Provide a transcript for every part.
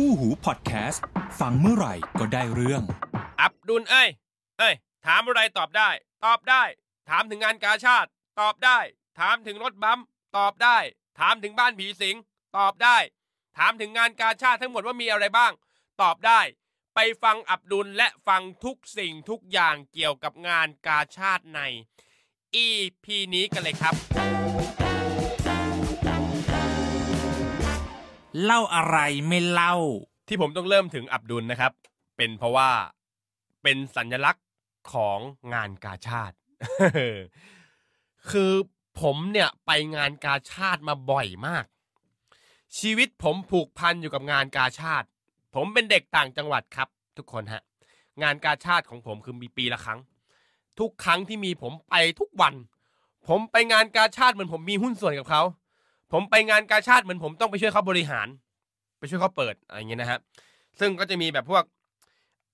คู่หูพอดแคสต์ ฟังเมื่อไหร่ก็ได้เรื่อง อับดุลเอ้ย เอ้ยถามอะไรตอบได้ ตอบได้ ถามถึงงานกาชาติ ตอบได้ ถามถึงรถบัมตอบได้ ถามถึงบ้านผีสิงตอบได้ ถามถึงงานกาชาติทั้งหมดว่ามีอะไรบ้าง ตอบได้ ไปฟังอับดุลและฟังทุกสิ่งทุกอย่างเกี่ยวกับงานกาชาติใน EP นี้กันเลยครับเล่าอะไรไม่เล่าที่ผมต้องเริ่มถึงอับดุลนะครับ เป็นเพราะว่าเป็นสัญลักษณ์ของงานกาชาติ คือผมเนี่ยไปงานกาชาติมาบ่อยมาก ชีวิตผมผูกพันอยู่กับงานกาชาติ ผมเป็นเด็กต่างจังหวัดครับทุกคนฮะงานกาชาติของผมคือมีปีละครั้ง ทุกครั้งที่มีผมไปทุกวัน ผมไปงานกาชาติเหมือนผมมีหุ้นส่วนกับเขาผมไปงานกาชาติเหมือนผมต้องไปช่วยเขาบริหาร ไปช่วยเขาเปิดอะไรอย่างเงี้ยนะฮะซึ่งก็จะมีแบบพวก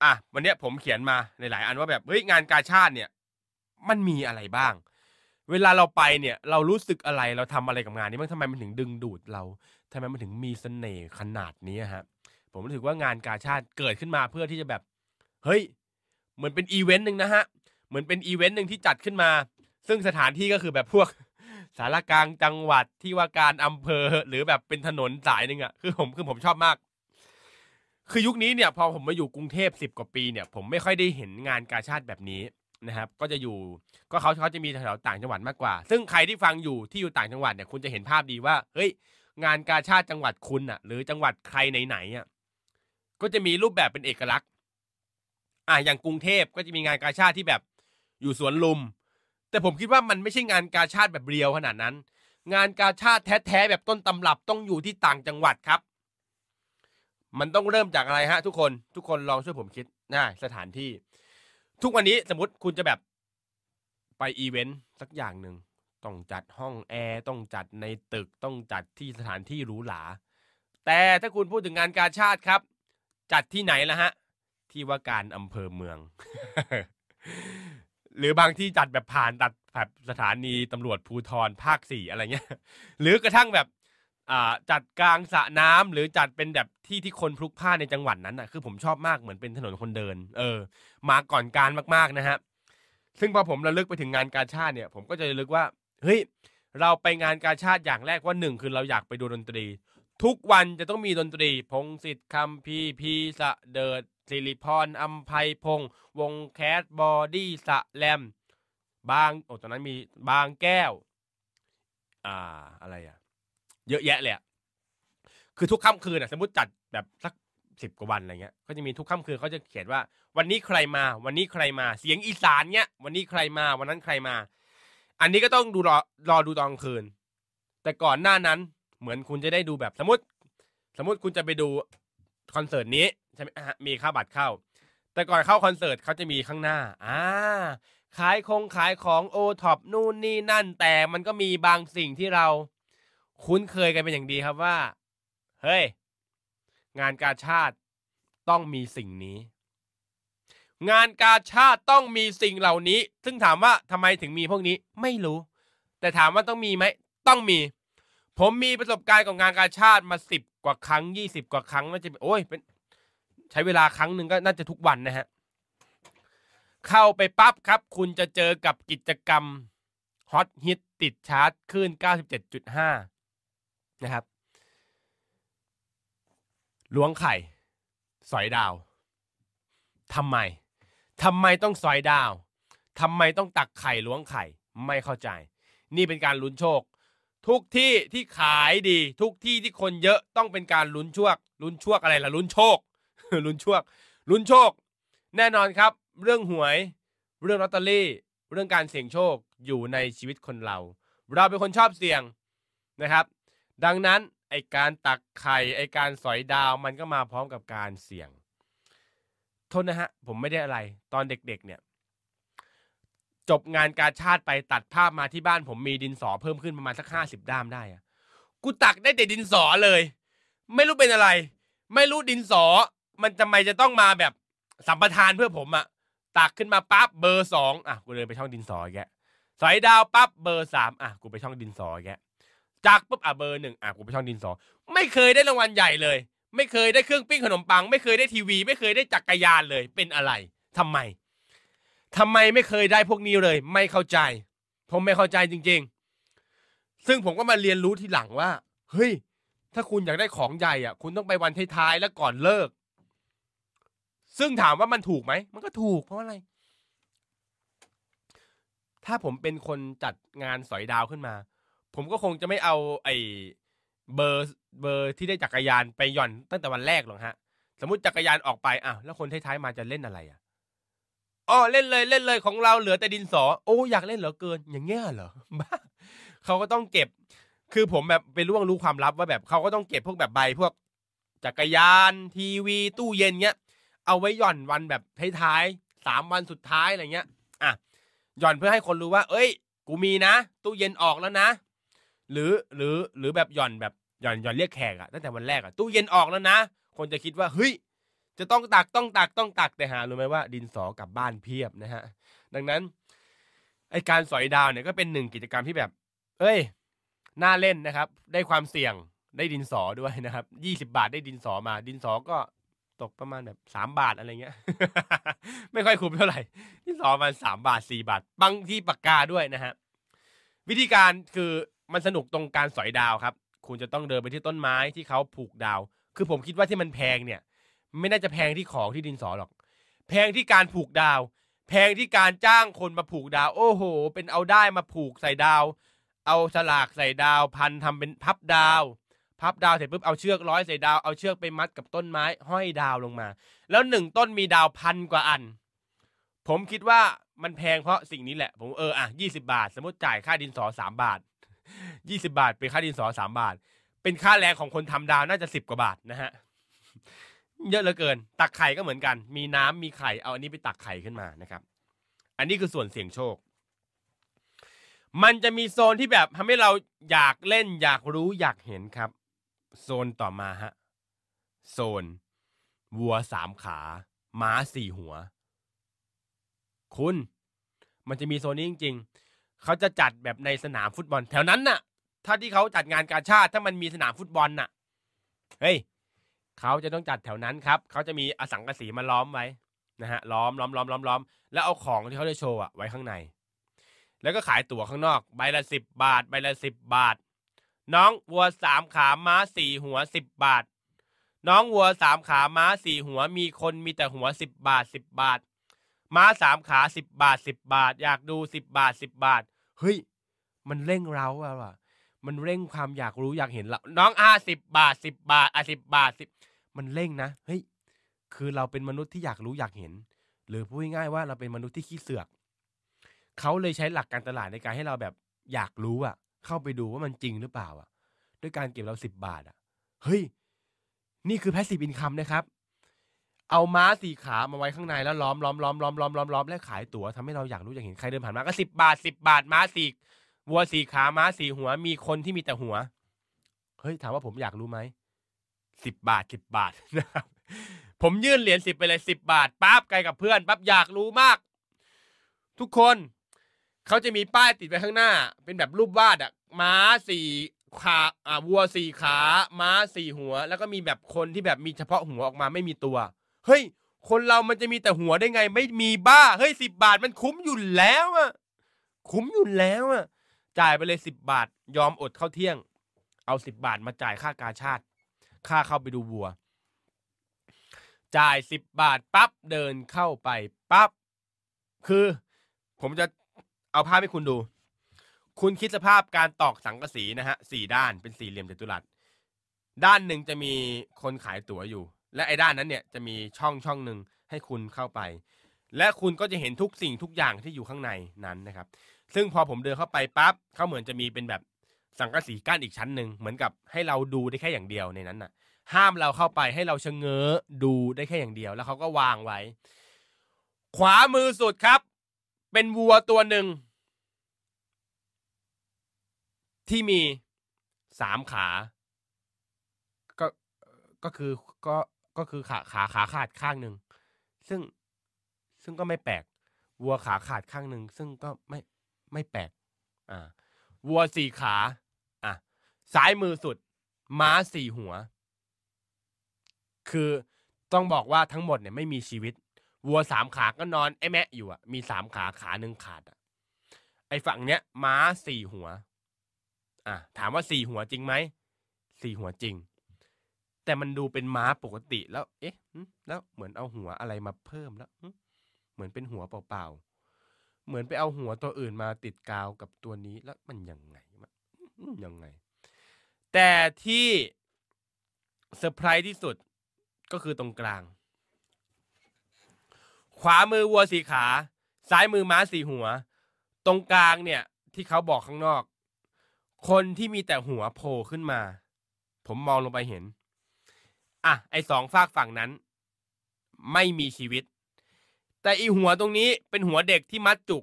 อ่ะวันเนี้ยผมเขียนมาในหลายอันว่าแบบเฮ้ยงานกาชาติเนี่ย มันมีอะไรบ้าง เวลาเราไปเนี่ยเรารู้สึกอะไรเราทำอะไรกับงาน นี้บ้างทำไมมันถึงดึงดูด เราทำไมมันถึงมีเสน่ห์ขนาดนี้ฮะผมรู้สึกว่างานกาชาติเกิดขึ้นมาเพื่อที่จะแบบเฮ้ย เหมือนเป็นอีเวนต์หนึ่งนะฮะเหมือนเป็นอีเวนต์หนึ่งที่จัดขึ้นมา ซึ่งสถานที่ก็คือแบบพวกสารกลางจังหวัดที่ว่าการอำเภอหรือแบบเป็นถนนสายหนึ่งอะคือผมคือผมชอบมาก คือยุคนี้เนี่ย พอผมมาอยู่กรุงเทพสิบกว่าปีเนี่ยผมไม่ค่อยได้เห็นงานกาชาติแบบนี้นะครับ ก็จะอยู่ก็เขาเขาจะมีแถวต่างจังหวัดมากกว่า ซึ่งใครที่ฟังอยู่ที่อยู่ต่างจังหวัดเนี่ยคุณจะเห็นภาพดีว่า เฮ้ย งานกาชาติจังหวัดคุณอะหรือจังหวัดใครไหนๆอะก็จะมีรูปแบบเป็นเอกลักษณ์ อ่าอย่างกรุงเทพก็จะมีงานกาชาติที่แบบอยู่สวนลุมแต่ผมคิดว่ามันไม่ใช่งานกาชาติแบบเรียวขนาดนั้น งานกาชาติแท้ๆแบบต้นตำรับต้องอยู่ที่ต่างจังหวัดครับ มันต้องเริ่มจากอะไรฮะ ทุกคน ทุกคนลองช่วยผมคิดนะสถานที่ ทุกวันนี้สมมติคุณจะแบบไปอีเวนต์สักอย่างหนึ่งต้องจัดห้องแอร์ ต้องจัดในตึกต้องจัดที่สถานที่หรูหราแต่ถ้าคุณพูดถึงงานกาชาติครับ จัดที่ไหนล่ะฮะ ที่ว่าการอำเภอเมืองหรือบางที่จัดแบบผ่านตัดแบบสถานีตำรวจภูทรภาคสี่อะไรเงี้ยหรือกระทั่งแบบจัดกลางสระน้ำหรือจัดเป็นแบบที่ที่คนพลุกพล่านในจังหวัดนั้นอ่ะคือผมชอบมากเหมือนเป็นถนนคนเดินเออมาก่อนการมากๆนะฮะซึ่งพอผมระลึกไปถึงงานกาชาติเนี่ย ผมก็จะระลึกว่าเฮ้ยเราไปงานกาชาติอย่างแรกว่าหนึ่งคือเราอยากไปดูดนตรี ทุกวันจะต้องมีดนตรีพงศิษฐ์คำพีพีสะเดิดสิริพรอัมภัยพงศ์ วงแคสบอดี้สะแลมบาง โอ้ ตอนนั้นมี บางแก้ว อ่า อะไรอ่ะเยอะแยะเลยอะคือทุกค่ำคืนอ่ะสมมติจัดแบบสักสิบกว่าวันอะไรเงี้ย ก็จะมีทุกค่ำคืนเขาจะเขียนว่า วันนี้ใครมา วันนี้ใครมา เสียงอีสานเนี้ย วันนี้ใครมา วันนั้นใครมา อันนี้ก็ต้องดูรอรอดูตอนคืน แต่ก่อนหน้านั้น เหมือนคุณจะได้ดูแบบสมมติ สมมติคุณจะไปดูคอนเสิร์ตนี้ใช่ไหมมีค่าบัตรเข้า แต่ก่อนเข้าคอนเสิร์ตเขาจะมีข้างหน้าอ่าขายคงขายของโอท็อปนู่นนี่นั่นแต่มันก็มีบางสิ่งที่เรา คุ้นเคยกันเป็นอย่างดีครับว่า เฮ้ย งานกาชาติต้องมีสิ่งนี้ งานกาชาติต้องมีสิ่งเหล่านี้ ซึ่งถามว่าทำไมถึงมีพวกนี้ไม่รู้ แต่ถามว่าต้องมีไหมต้องมี ผมมีประสบการณ์กับงานกาชาติมาสิบกว่าครั้งยี่สิบกว่าครั้งม่นจะโอ้ยเป็นใช้เวลาครั้งหนึ่งก็น่าจะทุกวันนะฮะ เข้าไปปั๊บครับ คุณจะเจอกับกิจกรรมฮอตฮิตติดชาร์จขึ้น 97.5 นะครับล้วงไข่ สอยดาวทำไมทำไมต้องสอยดาวทำไมต้องตักไข่ล้วงไข่ ไม่เข้าใจ นี่เป็นการลุ้นโชค ทุกที่ที่ขายดี ทุกที่ที่คนเยอะต้องเป็นการลุ้นโชคลุ้นโชคอะไรล่ะลุ้นโชคลุ้นโชคลุ้นโชค แน่นอนครับ เรื่องหวยเรื่องลอตเตอรี่ เรื่องการเสี่ยงโชคอยู่ในชีวิตคนเรา เราเป็นคนชอบเสี่ยง นะครับ ดังนั้นไอการตักไข่ไอการสอยดาวมันก็มาพร้อมกับการเสี่ยง โทษนะฮะผมไม่ได้อะไร ตอนเด็กๆเนี่ย จบงานการชาติไปตัดภาพมาที่บ้านผมมีดินสอเพิ่มขึ้นประมาณสักห้าสิบด้ามได้อะกูตักได้แต่ดินสอเลย ไม่รู้เป็นอะไร ไม่รู้ดินสอมันทำไม จะต้องมาแบบสัมปทานเพื่อผมอะตักขึ้นมาปั๊บเบอร์สองอ่ะกูเลยไปช่องดินสอแกสอยดาวปั๊บเบอร์สามอ่ะกูไปช่องดินสอแกจากปุ๊บอ่ะเบอร์หนึ่งอ่ะกูไปช่องดินสอไม่เคยได้รางวัลใหญ่เลย ไม่เคยได้เครื่องปิ้งขนมปัง ไม่เคยได้ทีวี ไม่เคยได้จักรยานเลยเป็นอะไร ทำไม ทำไมไม่เคยได้พวกนี้เลย ไม่เข้าใจ ผมไม่เข้าใจจริง ๆ ซึ่งผมก็มาเรียนรู้ทีหลังว่าเฮ้ยถ้าคุณอยากได้ของใหญ่อ่ะ คุณต้องไปวันท้ายๆแล้วก่อนเลิกซึ่งถามว่ามันถูกไหม มันก็ถูกเพราะอะไร ถ้าผมเป็นคนจัดงานสอยดาวขึ้นมา ผมก็คงจะไม่เอาไอ้เบอร์เบอร์ที่ได้จักรยานไปหย่อนตั้งแต่วันแรกหรอกฮะ สมมติจักรยานออกไป อ้าวแล้วคนท้ายๆมาจะเล่นอะไรอ่ะอ๋อเล่นเลยเล่นเลยของเราเหลือแต่ดินสอ โอ้อยากเล่นเหลือเกิน อย่างเงี้ยเหรอบ้าเขาก็ต้องเก็บ คือผมแบบไปล่วงรู้ความลับว่าแบบเขาก็ต้องเก็บพวกแบบใบพวก จักรยานทีวี ตู้เย็นเงี้ยเอาไว้หย่อนวันแบบท้ายๆสามวันสุดท้ายอะไรเงี้ยอ่ะหย่อนเพื่อให้คนรู้ว่า เอ้ย กูมีนะ ตู้เย็นออกแล้วนะ หรือหรือหรือแบบหย่อนแบบหย่อนหย่อนเรียกแขกอะตั้งแต่วันแรกอะตู้เย็นออกแล้วนะ คนจะคิดว่าเฮ้ยจะต้องตักต้องตักต้องตักแต่หารู้ไหมว่า ดินสอกลับบ้านเพียบนะฮะดังนั้นไอการสอยดาวเนี่ยก็เป็นหนึ่งกิจกรรมที่แบบเอ้ยน่าเล่นนะครับ ได้ความเสี่ยงได้ดินสอด้วยนะครับยี่สิบาทได้ดินสอมาดินสอก็ตกประมาณแบบสามบาทอะไรเงี้ยไม่ค่อยคุ้มเท่าไหร่ที่สองมันสามบาทสี่บาทบางที่ปากกาด้วยนะฮะวิธีการคือมันสนุกตรงการ สอยดาวครับ คุณจะต้องเดินไปที่ต้นไม้ที่เขาผูกดาว คือผมคิดว่าที่มันแพงเนี่ย ไม่น่าจะแพงที่ของที่ดินสอหรอก แพงที่การผูกดาว แพงที่การจ้างคนมาผูกดาว โอ้โห เป็นเอาได้มาผูกใส่ดาว เอาสลากใส่ดาว พันทำเป็นพับดาวพับดาวเสร็จปุ๊บเอาเชือกร้อยใส่ดาว เอาเชือกไปมัดกับต้นไม้ ห้อยดาวลงมา แล้วหนึ่งต้นมีดาวพันกว่าอัน ผมคิดว่ามันแพงเพราะสิ่งนี้แหละ ผมเอออ่ะยี่สิบาทสมมติจ่ายค่าดินสอสามบาทยี่สิบาทเป็นค่าดินสอสามบาท เป็นค่าแรงของคนทำดาวน่าจะสิบกว่าบาทนะฮะ เยอะเหลือเกิน ตักไข่ก็เหมือนกัน มีน้ำมีไข่เอาอันนี้ไปตักไข่ขึ้นมานะครับ อันนี้คือส่วนเสี่ยงโชค มันจะมีโซนที่แบบทำให้เราอยากเล่นอยากรู้อยากเห็นครับโซนต่อมาฮะโซนวัวสามขา ม้าสี่หัว คุณ มันจะมีโซนนี้จริงๆเขาจะจัดแบบในสนามฟุตบอล แถวนั้นน่ะ ถ้าที่เขาจัดงานการชาติถ้ามันมีสนามฟุตบอลน่ะเฮ้ยเขาจะต้องจัดแถวนั้นครับเขาจะมีอสังกะสีมาล้อมไว้นะฮะล้อมล้อมล้อมล้อมล้อมแล้วเอาของที่เขาจะโชว์อะไว้ข้างใน แล้วก็ขายตั๋วข้างนอกใบละสิบบาทใบละสิบบาทน้อง วัวสามขาม้าสี่หัวสิบบาท น้อง วัวสามขาม้าสี่หัวมีคนมีแต่หัวสิบบาทสิบบาทม้าสามขาสิบบาทสิบบาท อยากดูสิบบาทสิบบาท เฮ้ยมันเร่งเร้าอะวะมันเร่งความอยากรู้ อยากเห็นเราน้องอาสิบบาทสิบบาทอาสิบบาทสิบมันเร่งนะ เฮ้ย คือเราเป็นมนุษย์ที่อยากรู้อยากเห็น หรือพูดง่ายๆว่าเราเป็นมนุษย์ที่ขี้เสือกเขาเลยใช้หลักการตลาดในการให้เราแบบอยากรู้อะเข้าไปดูว่ามันจริงหรือเปล่า อ่ะ ด้วยการเก็บเราสิบบาท อ่ะ เฮ้ย นี่คือแพสซีฟอินคัมนะครับ เอาม้าสี่ขามาไว้ข้างใน แล้วล้อมล้อมล้อมล้อมล้อมล้อมล้อมและขายตั๋วทำให้เราอยากรู้อยากเห็นใครเดินผ่านมาก็สิบบาทสิบบาทม้าสี่วัวสี่ขาม้าสี่หัว มีคนที่มีแต่หัว เฮ้ยถามว่าผมอยากรู้ไหมสิบบาทสิบบาทนะครับผมยื่นเหรียญสิบไปเลยสิบบาทปั๊บไกลกับเพื่อน ปั๊บอยากรู้มาก ทุกคนเขาจะมีป้ายติดไปข้างหน้า เป็นแบบรูปวาดอะม้าสี่ขาอ่าวัวสี่ขา ม้าสี่หัว แล้วก็มีแบบคนที่แบบมีเฉพาะหัวออกมาไม่มีตัว เฮ้ยคนเรามันจะมีแต่หัวได้ไง ไม่มีบ้าเฮ้ยสิบบาทมันคุ้มอยู่แล้วอะคุ้มอยู่แล้วอะจ่ายไปเลยสิบบาทยอมอดเข้าเที่ยง เอาสิบบาทมาจ่ายค่ากาชาติค่าเข้าไปดูวัว จ่ายสิบบาทปั๊บเดินเข้าไปปั๊บคือ ผมจะเอาภาพให้คุณดูคุณคิดสภาพการตอกสังกะสีนะฮะสี่ด้านเป็นสี่เหลี่ยมจัตุรัส ด้านหนึ่งจะมีคนขายตั๋วอยู่ และไอ้ด้านนั้นเนี่ยจะมีช่องช่องหนึ่งให้คุณเข้าไป และคุณก็จะเห็นทุกสิ่งทุกอย่างที่อยู่ข้างในนั้นนะครับ ซึ่งพอผมเดินเข้าไปปั๊บเขาเหมือนจะมีเป็นแบบสังกะสีกั้นอีกชั้นหนึ่งเหมือนกับให้เราดูได้แค่อย่างเดียวในนั้นน่ะห้ามเราเข้าไปให้เราชะเง้อดูได้แค่อย่างเดียว แล้วเขาก็วางไว้ ขวามือสุดครับ เป็นวัวตัวหนึ่งที่มีสามขา ก็ ก็คือ ก็ ก็คือ ขา ขา ขาขาดข้างหนึ่ง ซึ่ง ซึ่งก็ไม่แปลก วัวขาขาดข้างหนึ่ง ซึ่งก็ไม่ ไม่แปลก อ่าวัวสี่ขา อ่ะ ซ้ายมือสุด ม้าสี่หัว คือ ต้องบอกว่าทั้งหมดเนี่ย ไม่มีชีวิต วัวสามขาก็นอนไอ้แมะอยู่อ่ะ มีสามขาขาหนึ่งขาดอ่ะไอ้ฝั่งเนี้ยม้าสี่หัวอ่ะถามว่าสี่หัวจริงไหมสี่หัวจริง แต่มันดูเป็นม้าปกติ แล้วเอ๊ะแล้วเหมือนเอาหัวอะไรมาเพิ่มแล้วเหมือนเป็นหัวเปล่าๆเหมือนไปเอาหัวตัวอื่นมาติดกาวกับตัวนี้แล้วมันยังไงมันยังไง แต่ที่เซอร์ไพรส์ที่สุดก็คือตรงกลาง ขวามือวัวสีขา ซ้ายมือม้าสีหัว ตรงกลางเนี่ย ที่เขาบอกข้างนอกคนที่มีแต่หัวโผล่ขึ้นมา ผมมองลงไปเห็น อ่ะ ไอสองฝากฝั่งนั้น ไม่มีชีวิต แต่อีหัวตรงนี้เป็นหัวเด็กที่มัดจุก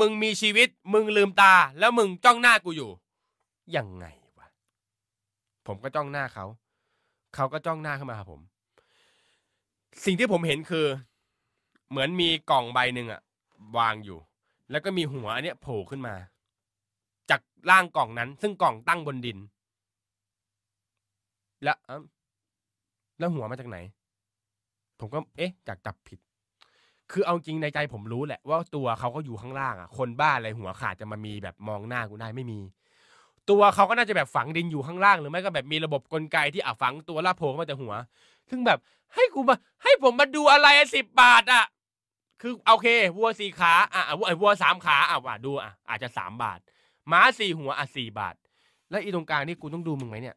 มึงมีชีวิต มึงลืมตาแล้วมึงจ้องหน้ากูอยู่ ยังไงวะ ผมก็จ้องหน้าเขา เขาก็จ้องหน้าเข้ามาครับผม สิ่งที่ผมเห็นคือ เหมือนมีกล่องใบหนึ่งอะวางอยู่ แล้วก็มีหัวอันเนี้ยโผล่ขึ้นมาร่างกล่องนั้นซึ่งกล่องตั้งบนดิน แล้ว แล้วหัวมาจากไหน ผมก็ เอ๊ะจากจับผิด คือเอาจริงในใจผมรู้แหละ ว่าตัวเขาก็อยู่ข้างล่างอ่ะคนบ้าอะไรหัวขาดจะมามีแบบมองหน้ากูได้ไม่มี ตัวเขาก็น่าจะแบบฝังดินอยู่ข้างล่างหรือไม่ก็แบบ มีระบบกลไกที่อ่ะฝังตัวล่าโผล่มาแต่หัว ซึ่งแบบ ให้กูมา ให้ผมมาดูอะไรสิบบาทอ่ะคือโอเควัวสี่ขาอ่ะวัววัวสามขาอ่ะว่าดูอ่ะอาจจะสามบาทม้าสี่หัวอ่ะสี่บาท แล้วอีตรงกลางนี่กูต้องดูมึงไหมเนี่ย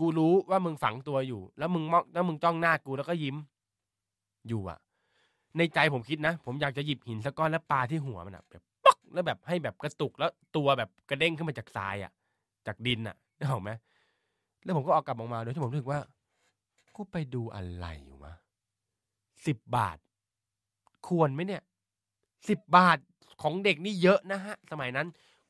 กูรู้ว่ามึงฝังตัวอยู่ แล้วมึงมองแล้วมึงจ้องหน้ากูแล้วก็ยิ้ม อยู่อ่ะ ในใจผมคิดนะ ผมอยากจะหยิบหินสักก้อนแล้วปาที่หัวมันอ่ะแบบป๊อกแล้วแบบให้แบบกระตุกแล้ว ตัวแบบกระเด้งขึ้นมาจากทรายอ่ะ จากดินอ่ะด้กหอกไหมแล้วผมก็ออกกลับออกมาโดยที่ผมรู้สึกว่า กูไปดูอะไรวะสิบบาทควรไหมเนี่ยสิบบาทของเด็กนี่เยอะนะฮะ สมัยนั้น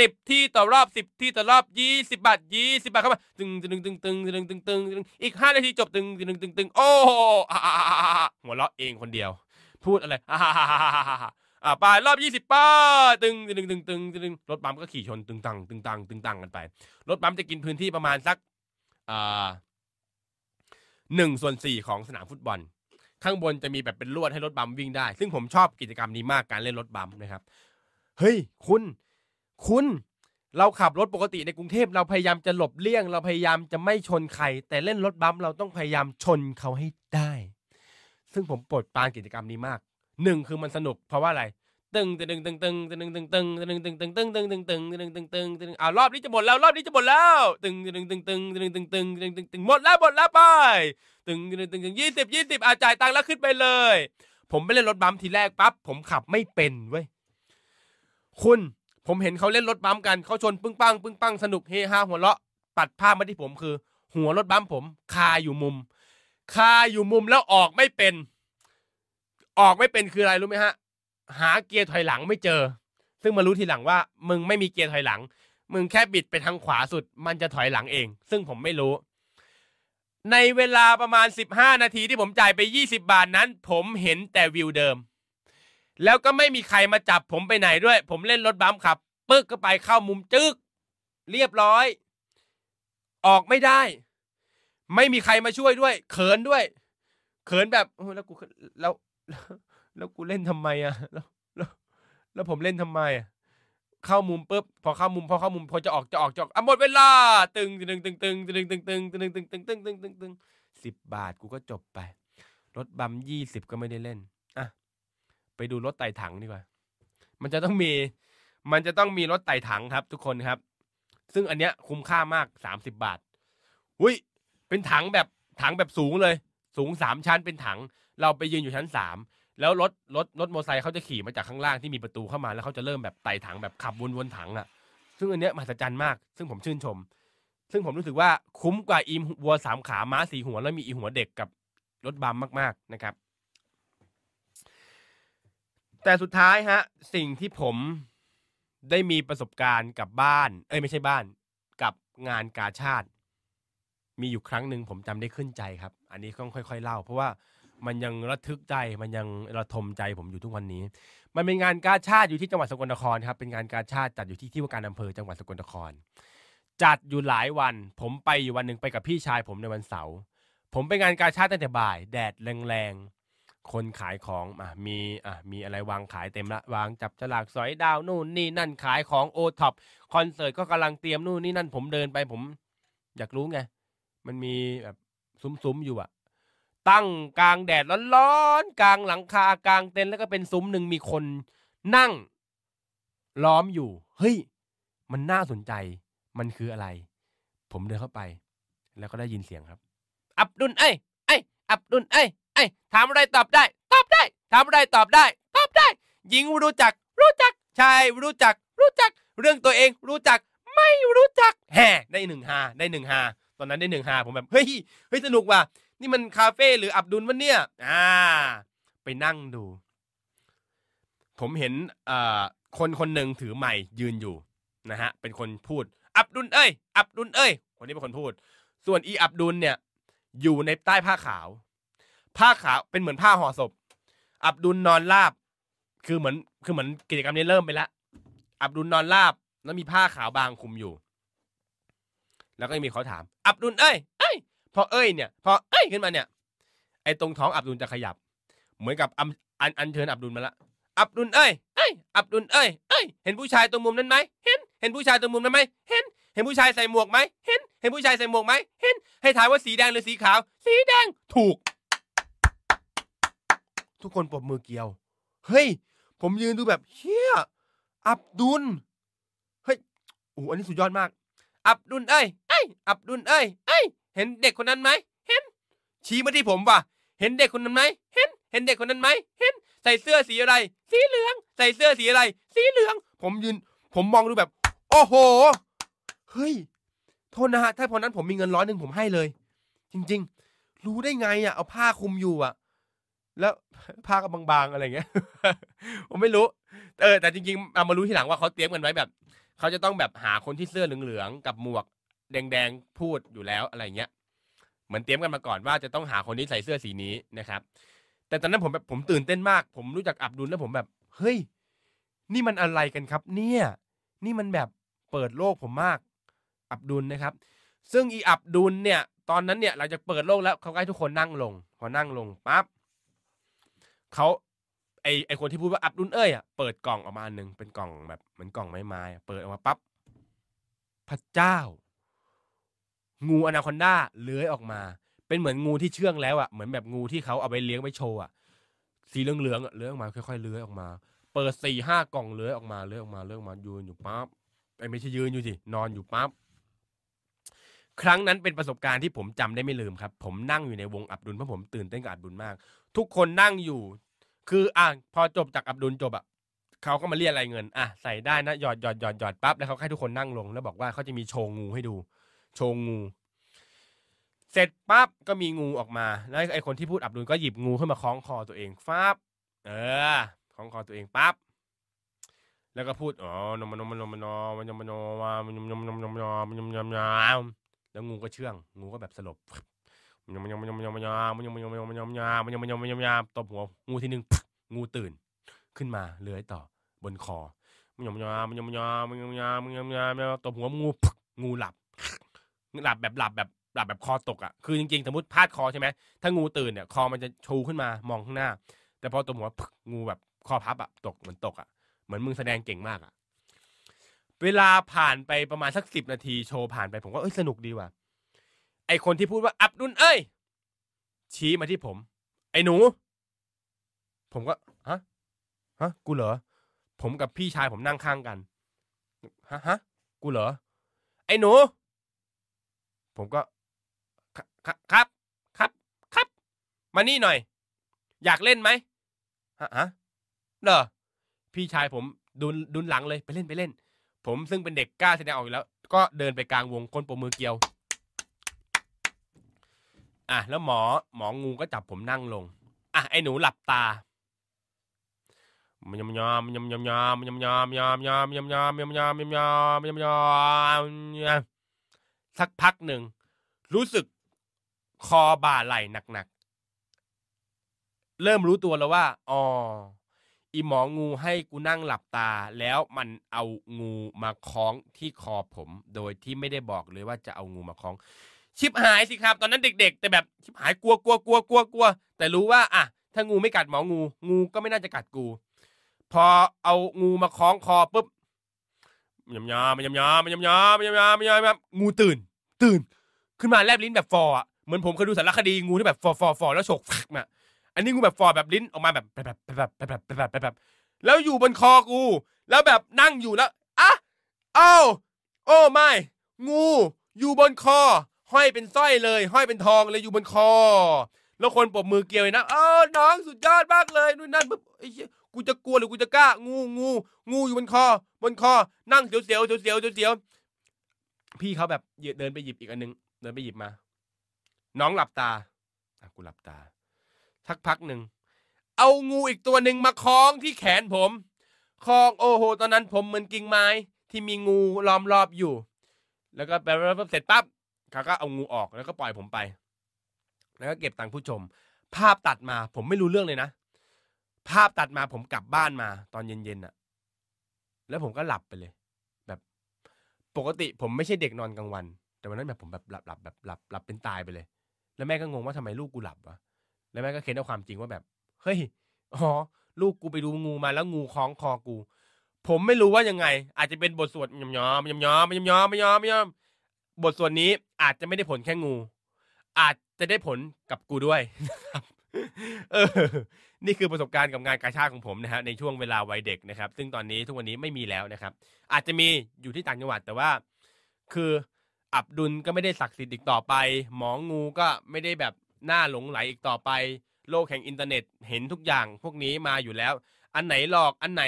สิบที่ต่อรอบสิบที่ต่อรอบยี่สิบบาทยี่สิบบาทเข้ามาตึงตึงตึงตึงตึงตึงตึงตึงอีกห้านาทีจบตึงตึงตึงตึงโอ้โหหัวเราะเองคนเดียว พูดอะไรอ่าไปรอบยี่สิบป้าตึงตึงตึงตึงตึงรถปั๊มก็ขี่ชนตึงตังตึงตังตึงตังกันไปรถปั๊มจะกินพื้นที่ประมาณสักอ่าหนึ่งส่วนสี่ของสนามฟุตบอล ข้างบนจะมีแบบเป็นลวดให้รถบัมวิ่งได้ ซึ่งผมชอบกิจกรรมนี้มากการเล่นรถบัมนะครับเฮ้ยคุณคุณ เราขับรถปกติในกรุงเทพเราพยายามจะหลบเลี่ยง เราพยายามจะไม่ชนใคร แต่เล่นรถบัมเราต้องพยายามชนเขาให้ได้ ซึ่งผมปลดปานกิจกรรมนี้มากหนึ่งคือมันสนุกเพราะว่าอะไรตึงตึงตึงตึงตึงตึงตึงตึงตึงตึงตึงตึงตึงตึงตึงตึงตึงตึงอ่ารอบนี้จะหมดแล้วรอบนี้จะหมดแล้วตึงตึงตึงตึงตึงตึงตึงตึงตึงตึงหมดแล้วหมดแล้วไปตึงตึงตึงตึงยี่สิบยี่สิบอาจ่ายตังค์แล้วขึ้นไปเลย ผมไปเล่นรถบัมทีแรกปั๊บผมขับไม่เป็นเว้ยคุณผมเห็นเขาเล่นรถบัมกันเขาชนปึ้งปังปึ้งปังสนุกเฮฮาหัวเราะตัดภาพมาที่ผมคือ หัวรถบัมผมคาอยู่มุมคาอยู่มุมแล้วออกไม่เป็น ออกไม่เป็นคืออะไรรู้ไหมฮะหาเกียร์ถอยหลังไม่เจอ ซึ่งมารู้ทีหลังว่า มึงไม่มีเกียร์ถอยหลัง มึงแค่บิดไปทางขวาสุดมันจะถอยหลังเอง ซึ่งผมไม่รู้ ในเวลาประมาณ 15 นาทีที่ผมจ่ายไป 20 บาทนั้น ผมเห็นแต่วิวเดิมแล้วก็ไม่มีใครมาจับผมไปไหนด้วย ผมเล่นรถบัมขับปึ๊กก็ไปเข้ามุมจึกเรียบร้อย ออกไม่ได้ ไม่มีใครมาช่วยด้วย เขินด้วย เขินแบบแล้วกูแล้วแล้วกูเล่นทำไมอ่ะแล้วแล้วผมเล่นทำไมอ่ะเข้ามุมปุ๊บพอเข้ามุมพอเข้ามุมพอจะออกจะออกจะออกอ่ะหมดเวลาตึงตึงตึงตึงตึงตึงตึงตึงตึงตึงตึงตึงตึงตึงสิบบาทกูก็จบไปรถบัมยี่สิบก็ไม่ได้เล่นไปดูรถไต่ถังดีกว่า มันจะต้องมี มันจะต้องมีรถไต่ถังครับทุกคนครับ ซึ่งอันเนี้ยคุ้มค่ามากสามสิบบาท อุ้ย เป็นถังแบบ ถังแบบสูงเลย สูงสามชั้นเป็นถัง เราไปยืนอยู่ชั้นสามแล้วรถ รถ รถมอเตอร์ไซค์เขาจะขี่มาจากข้างล่างที่มีประตูเข้ามาแล้วเขาจะเริ่มแบบไต่ถังแบบขับวนๆถังอะะซึ่งอันเนี้ยมหัศจรรย์มาก ซึ่งผมชื่นชม ซึ่งผมรู้สึกว่าคุ้มกว่าอีมวัวสามขา ม้าสี่หัวแล้วมีอีหัวเด็กกับรถบัมมากๆนะครับแต่สุดท้ายฮะสิ่งที่ผมได้มีประสบการณ์กับบ้านเอ้ยไม่ใช่บ้านกับงานกาชาติ มีอยู่ครั้งหนึ่งผมจำได้ขึ้นใจครับ อันนี้ต้องค่อยๆเล่า เพราะว่ามันยังระทึกใจมันยังระทมใจผมอยู่ทุกวันนี้ มันเป็นงานกาชาติอยู่ที่จังหวัดสกลนครครับเป็นงานกาชาติจัดอยู่ที่ที่ว่าการอำเภอจังหวัดสกลนคร จัดอยู่หลายวัน ผมไปอยู่วันหนึ่งไปกับพี่ชายผมในวันเสาร์ผมไปงานกาชาติตั้งแต่บ่าย แดดแรงคนขายของอ่ะมีอ่ะมีอะไรวางขายเต็มละวางจับฉลากสอยดาวนู่นนี่นั่นขายของโอท็อปคอนเสิร์ตก็กำลังเตรียมนู่นนี่นั่น ผมเดินไปผมอยากรู้ไง มันมีแบบ ซุ้ม ๆอยู่อะตั้งกลางแดดร้อน ๆ กลางหลังคากลางเต็นท์แล้วก็เป็นซุ้มหนึ่งมีคน นั่ง ล้อมอยู่ เฮ้ย มันน่าสนใจ มันคืออะไร ผมเดินเข้าไป แล้วก็ได้ยินเสียงครับ อับดุลเอ้ยเอ้ยอับดุลเอ้ยไอ้ถามอะไรตอบได้ตอบได้ถามอะไรตอบได้ ตอบได้ หญิงรู้จัก รู้จักชายรู้จัก รู้จักเรื่องตัวเองรู้จักไม่รู้จักแฮ่ได้หนึ่งฮาได้หนึ่งฮาตอนนั้นได้หนึ่งฮาผมแบบเฮ้ยเฮ้ยสนุกว่ะนี่มันคาเฟ่หรืออับดุลวะเนี่ยอ่าไปนั่งดู ผมเห็นคนคนหนึ่งถือไม้ยืนอยู่นะฮะเป็นคนพูดอับดุลเอ้ยอับดุลเอ้ยคนนี้เป็นคนพูด ส่วนอีอับดุลเนี่ยอยู่ในใต้ผ้าขาวผ้าขาวเป็นเหมือนผ้าห่อศพ อับดุลนอนราบ คือเหมือน คือเหมือนกิจกรรมนี้เริ่มไปแล้วอับดุลนอนราบแล้วมีผ้าขาวบางคุมอยู่ แล้วก็มีเขาถามอับดุลเอ้ย เอ้ย พอเอ้ยเนี่ย พอเอ้ยขึ้นมาเนี่ย ไอ้ตรงท้องอับดุลจะขยับ เหมือนกับอันอันเชิญอับดุลมาละอับดุลเอ้ย เอ้ยอับดุลเอ้ย เอ้ย เห็นผู้ชายตรงมุมนั้นไหม เห็น เห็นผู้ชายตรงมุมนั้นไหม เห็น เห็นผู้ชายใส่หมวกไหม เห็น เห็นผู้ชายใส่หมวกไหม เห็น ให้่ายว่าสีแดงหรือสีขาว สีแดง ถูกทุกคนปรบมือเกียว เฮ้ย ผมยืนดูแบบเฮียอับดุล เฮ้ยโอ้อันนี้สุดยอดมาก อับดุล เอ้ย เอ้ย อับดุล เอ้ย เอ้ยเห็นเด็กคนนั้นไหม เห็น ชี้มาที่ผมว่ะเห็นเด็กคนนั้นไหม เห็น เห็นเด็กคนนั้นไหม เห็น ใส่เสื้อสีอะไร สีเหลือง ใส่เสื้อสีอะไร สีเหลือง ผมยืน ผมมองดูแบบโอ้โห เฮ้ย โทษนะฮะถ้าพอนั้นผมมีเงินร้อยหนึ่งผมให้เลย จริง ๆ รู้ได้ไงอ่ะเอาผ้าคลุมอยู่อ่ะแล้วผ้าก็บางๆอะไรเงี้ย ผมไม่รู้เออแต่จริงๆเอามารู้ทีหลังว่าเขาเตรียมกันไว้แบบเขาจะต้องแบบหาคนที่เสื้อเหลืองๆกับหมวกแดงๆพูดอยู่แล้วอะไรเงี้ยเหมือนเตรียมกันมาก่อนว่าจะต้องหาคนที่ใส่เสื้อสีนี้นะครับ แต่ตอนนั้นผมแบบผมตื่นเต้นมาก ผมรู้จักอับดุลแล้วผมแบบเฮ้ยนี่มันอะไรกันครับเนี่ยนี่มันแบบเปิดโลกผมมาก อับดุลนะครับ ซึ่งอีอับดุลเนี่ย ตอนนั้นเนี่ยหลังจากเปิดโลกแล้วเขาให้ทุกคนนั่งลงพอนั่งลงปั๊บเขาไอไอคนที่พูดว่าอับดุลเอ้ยอ่ะเปิดกล่องออกมาหนึ่งเป็นกล่องแบบเหมือนกล่องไม้ไม้เปิดออกมาปั๊บพระเจ้างูอนาคอนดาเลื้อยออกมา เป็นเหมือนงูที่เชื่องแล้วอ่ะเหมือนแบบงูที่เขาเอาไปเลี้ยงไปโชว์อ่ะสีเหลืองเหลืองเลื้อยออกมาค่อย ๆเลื้อยออกมา เปิดสี่ห้ากล่องเลื้อยออกมาเลื้อยออกมาเลื้อยออกมายืนอยู่ปั๊บไอไม่ใช่ยืนอยู่สินอนอยู่ปั๊บครั้งนั้นเป็นประสบการณ์ที่ผมจำได้ไม่ลืมครับ ผมนั่งอยู่ในวงอับดุลเพราะผมตื่นเต้นกับอับดุลมาก ทุกคนนั่งอยู่ คืออ่ะพอจบจากอับดุลจบอ่ะเขาก็มาเรียกอะไรเงินอ่ะใส่ได้นะหยอดหยอดหยอดหยอดปั๊บแล้วเขาให้ทุกคนนั่งลง แล้วบอกว่าเขาจะมีโชงงูให้ดู โชงงู เสร็จปั๊บก็มีงูออกมา แล้วไอคนที่พูดอับดุลก็หยิบงูขึ้นมาคล้องคอตัวเองฟาบเออคล้องคอตัวเองปั๊บแล้วก็พูดอ๋อนมนมนมนมนมนมนมนมนมนมนมนมนมนมนมนมนมแล้วงูก็เชื่อง งูก็แบบสลบมันยมมันยมมันยมมันยมมันยมมันยมมันยมมันยมมันยมมันยมมันยมมันยมมันยมมันยมตบหัว งูทีหนึ่งงูตื่นขึ้นมา เลื้อยต่อบนคอมันยมมันยมมันยมมันยมมันยมมันยมมันยมมันยมตบหัวงูงูหลับ หลับแบบหลับแบบหลับแบบคอตกอ่ะคือจริงๆสมมติพาดคอใช่ไหม ถ้างูตื่นเนี่ยคอมันจะชูขึ้นมามองข้างหน้า แต่พอตบหัวงูแบบคอพับอ่ะตกเหมือนตกอ่ะเหมือนมึงแสดงเก่งมากอ่ะเวลาผ่านไปประมาณสักสิบนาทีโชว์ผ่านไปผมก็เอ้ยสนุกดีว่ะไอคนที่พูดว่า อับดุลเอ้ย ชี้มาที่ผม ไอหนู ผมก็ฮะฮะกูเหรอผมกับพี่ชายผมนั่งข้างกัน ฮะฮะกูเหรอไอหนู ผมก็ครับครับครับ ครับ มานี่หน่อย อยากเล่นไหมฮะฮะเหรอพี่ชายผมดุนดุนหลังเลยไปเล่นไปเล่นผมซึ่งเป็นเด็กกล้าแสดงออกอยู่แล้วก็เดินไปกลางวงคนปมมือเกลียว อ่ะ แล้วหมอหมองูก็จับผมนั่งลง อ่ะ ไอ้หนูหลับตามัมยอมยอมยอมยอมยอมยอมยอมยอมยอมยอมยอมยอมยอมยอมยอมยอมยอมสักพักหนึ่ง รู้สึก คอบ่าไหล่หนักๆ เริ่มรู้ตัวแล้วว่า อ๋ออีหมองูให้กูนั่งหลับตาแล้วมันเอางูมาคล้องที่คอผมโดยที่ไม่ได้บอกเลยว่าจะเอางูมาคล้อง ชิบหายสิครับ ตอนนั้นเด็ก ๆ แต่แบบชิบหายกลัวกลัวกลัวกลัวกลัวแต่รู้ว่าอ่ะถ้างูไม่กัดหมองูงูก็ไม่น่าจะกัดกู พอเอางูมาคล้องคอปุ๊บยำยำยำยำยำยำยำยำยำแบงูตื่น ตื่นขึ้นมาแลบลิ้นแบบฟอเหมือนผมเคยดูสารคดีงูที่แบบฟอฟอฟอแล้วฉกมาอันนี้กูแบบฟอร์แบบลิ้นออกมาแบบแบบแบบแบบแบบแบบแบบแล้วอยู่บนคอกู แล้วแบบนั่งอยู่แล้วอ่ะเอ้าโอ้ไม่งู อยู่บนคอ ห้อยเป็นสร้อยเลย ห้อยเป็นทองเลยอยู่บนคอ แล้วคนปบมือเกลียวนะเออน้องสุดยอดมากเลยนู่นนั่นปุ๊บกูจะกลัวหรือกูจะกล้างู งู งูอยู่บนคอ บนคอนั่งเสียวเสียวเสียวเสียวเสียวพี่เขาแบบเดินไปหยิบอีกอันนึงเดินไปหยิบมา น้องหลับตาอ่ะกูหลับตาทักพักหนึ่ง เอางูอีกตัวหนึ่งมาคล้องที่แขนผม คล้อง โอ้โห ตอนนั้นผม เหมือนกิ่งไม้ ที่มีงูล้อมรอบอยู่ แล้วก็แบบเสร็จปั๊บเขาก็เอางูออก แล้วก็ปล่อยผมไป แล้วก็เก็บตังค์ผู้ชม ภาพตัดมาผมไม่รู้เรื่องเลยนะ ภาพตัดมาผมกลับบ้านมาตอนเย็นๆอะแล้วผมก็หลับไปเลย แบบปกติผมไม่ใช่เด็กนอนกลางวัน แต่วันนั้นแบบผมแบบหลับๆแบบหลับหลับเป็นตายไปเลย แล้วแม่ก็งงว่าทำไมลูกกูหลับวะแล้วแม่ก็เค้นเอาความจริงว่าแบบเฮ้ยอ๋อลูกกูไปดูงูมาแล้วงูคล้องคอกู ผมไม่รู้ว่ายังไงอาจจะเป็นบทสวดยมยอมยมยอมยมยอมยมยอมบทสวดนี้อาจจะไม่ได้ผลแค่งู อาจจะได้ผลกับกูด้วยเออ นี่คือประสบการณ์กับงานกาชาของผมนะฮะในช่วงเวลาวัยเด็กนะครับ ซึ่งตอนนี้ทุกวันนี้ไม่มีแล้วนะครับ อาจจะมีอยู่ที่ต่างจังหวัด แต่ว่า คืออับดุลก็ไม่ได้ศักดิ์สิทธิ์อีกต่อไป หมองูก็ไม่ได้แบบน่าหลงไหลอีกต่อไปโลกแห่งอินเทอร์เน็ตเห็นทุกอย่างพวกนี้มาอยู่แล้ว อันไหนหลอกอันไหน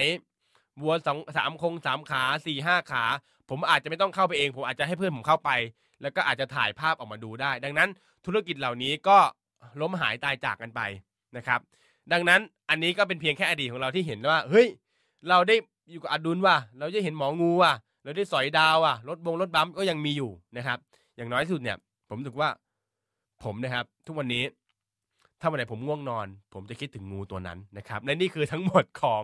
วัวสองสามคงสามขาสี่ห้าขา ผมอาจจะไม่ต้องเข้าไปเองผมอาจจะให้เพื่อนผมเข้าไป แล้วก็อาจจะถ่ายภาพออกมาดูได้ ดังนั้นธุรกิจเหล่านี้ก็ล้มหายตายจากกันไปนะครับดังนั้นอันนี้ก็เป็นเพียงแค่อดีตของเราที่เห็นว่าเฮ้ยเราได้อยู่กับอดุลว่ะเราจะเห็นหมองูว่ะเราได้สอยดาวอ่ะรถบงรถบัมก็ยังมีอยู่นะครับอย่างน้อยสุดเนี่ยผมถึกว่าผมนะครับทุกวันนี้ถ้าวันไหนผมง่วงนอน ผมจะคิดถึงงูตัวนั้นนะครับและนี่คือทั้งหมดของ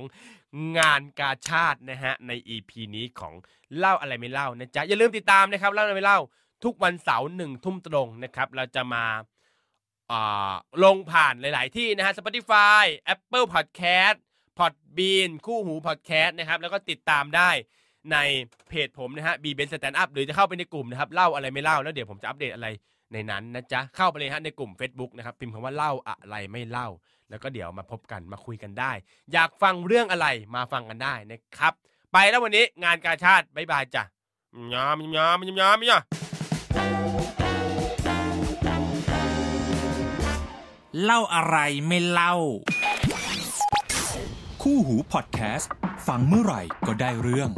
งานกาชาตินะฮะใน EP นี้ของเล่าอะไรไม่เล่านะจ๊ะ อย่าลืมติดตามนะครับ เล่าอะไรไม่เล่าทุกวันเสาร์หนึ่งทุ่มตรงนะครับเราจะมาลงผ่านหลาย ๆที่นะฮะ Spotify Apple Podcast Podbean คู่หู Podcast นะครับแล้วก็ติดตามได้ในเพจผมนะฮะ b ีเบนสแตนด์อัพหรือจะเข้าไปในกลุ่มนะครับเล่าอะไรไม่เล่าแล้วเดี๋ยวผมจะอัปเดตอะไรในนั้นนะจ๊ะเข้าไปเลยฮะในกลุ่ม Facebook นะครับ พิมพ์คำว่าเล่าอะไรไม่เล่า แล้วก็เดี๋ยวมาพบกันมาคุยกันได้ อยากฟังเรื่องอะไรมาฟังกันได้นะครับ ไปแล้ววันนี้งานกาชาติบายบายจ้ะยามยามยามยามยาม เล่าอะไรไม่เล่า คู่หูพอดแคสต์ฟังเมื่อไหร่ก็ได้เรื่อง